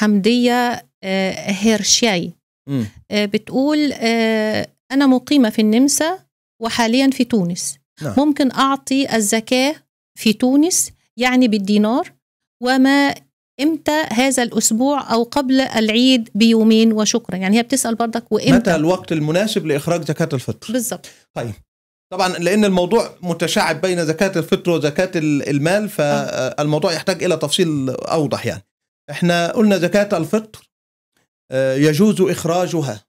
حمدية آه، هيرشاي آه، بتقول آه، أنا مقيمة في النمسا وحاليا في تونس نعم. ممكن أعطي الزكاة في تونس يعني بالدينار وما امتى هذا الاسبوع او قبل العيد بيومين وشكرا يعني هي بتسال برضك وامتى متى الوقت المناسب لاخراج زكاه الفطر بالظبط طيب طبعا لان الموضوع متشعب بين زكاه الفطر وزكاه المال فالموضوع يحتاج الى تفصيل اوضح يعني احنا قلنا زكاة الفطر آه، يجوز إخراجها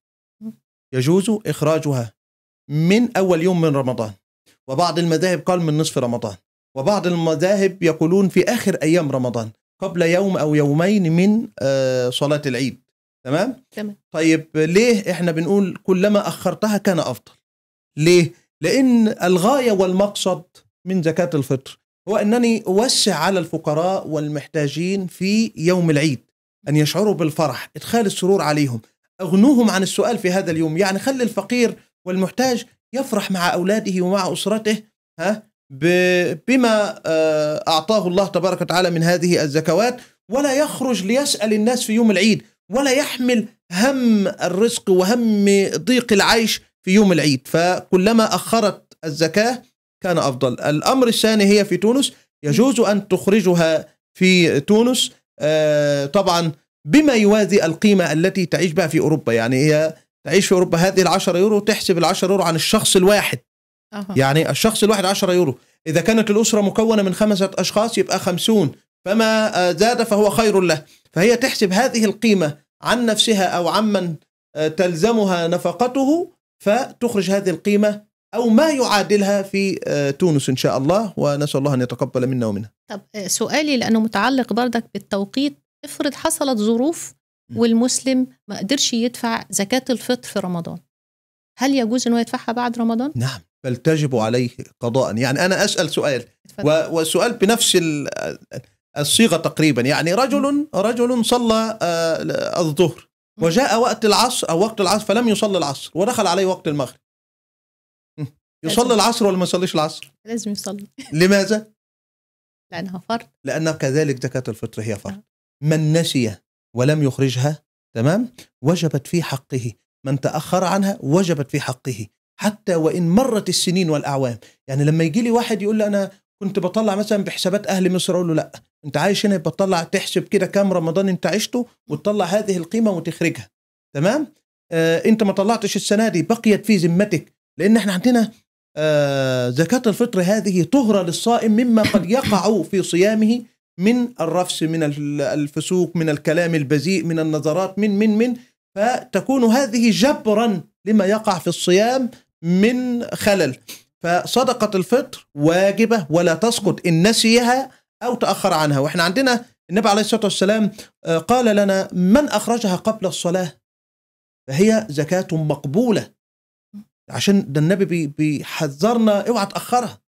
يجوز إخراجها من أول يوم من رمضان وبعض المذاهب قال من نصف رمضان وبعض المذاهب يقولون في آخر أيام رمضان قبل يوم أو يومين من آه، صلاة العيد تمام؟ تمام طيب ليه احنا بنقول كلما أخرتها كان أفضل ليه؟ لأن الغاية والمقصد من زكاة الفطر هو أنني أوسع على الفقراء والمحتاجين في يوم العيد أن يشعروا بالفرح إدخال السرور عليهم أغنوهم عن السؤال في هذا اليوم يعني خلي الفقير والمحتاج يفرح مع أولاده ومع أسرته ها بما آه، أعطاه الله تبارك وتعالى من هذه الزكوات ولا يخرج ليسأل الناس في يوم العيد ولا يحمل هم الرزق وهم ضيق العيش في يوم العيد فكلما أخرت الزكاة كان أفضل الأمر الثاني هي في تونس يجوز أن تخرجها في تونس آه، طبعا بما يوازي القيمة التي تعيش بها في أوروبا يعني هي تعيش في أوروبا هذه العشرة يورو تحسب العشرة يورو عن الشخص الواحد أه. يعني الشخص الواحد عشرة يورو إذا كانت الأسرة مكونة من خمسة أشخاص يبقى خمسون فما آه، زاد فهو خير له فهي تحسب هذه القيمة عن نفسها أو عمن آه، تلزمها نفقته فتخرج هذه القيمة أو ما يعادلها في آه، تونس إن شاء الله ونسأل الله أن يتقبل منا ومنها طب آه، سؤالي لأنه متعلق بردك بالتوقيت افرض حصلت ظروف والمسلم ما قدرش يدفع زكاة الفطر في رمضان هل يجوز أنه يدفعها بعد رمضان؟ نعم بل تجب عليه قضاء يعني أنا أسأل سؤال و... والسؤال بنفس الصيغة تقريبا يعني رجل رجل صلى آه، الظهر وجاء وقت العصر أو وقت العصر فلم يصلي العصر ودخل عليه وقت المغرب يصلي العصر ولا ما يصليش العصر؟ لازم يصلي لماذا؟ لأنها فرض لأن كذلك زكاة الفطر هي فرض نعم. من نسي ولم يخرجها تمام وجبت في حقه من تأخر عنها وجبت في حقه حتى وإن مرت السنين والأعوام يعني لما يجي لي واحد يقول لي أنا كنت بطلع مثلا بحسابات أهل مصر أقول له لأ أنت عايش هنا بتطلع تحسب كده كام رمضان أنت عشته وتطلع هذه القيمة وتخرجها تمام آه أنت ما طلعتش السنة دي بقيت في ذمتك لأن احنا عندنا آه، زكاة الفطر هذه طهرة للصائم مما قد يقع في صيامه من الرفس من الفسوق من الكلام البذيء من النظرات من من من فتكون هذه جبرا لما يقع في الصيام من خلل فصدقة الفطر واجبة ولا تسقط إن نسيها أو تأخر عنها وإحنا عندنا النبي عليه الصلاة والسلام آه، قال لنا من أخرجها قبل الصلاة فهي زكاة مقبولة عشان ده النبي بيحذرنا اوعى تاخرها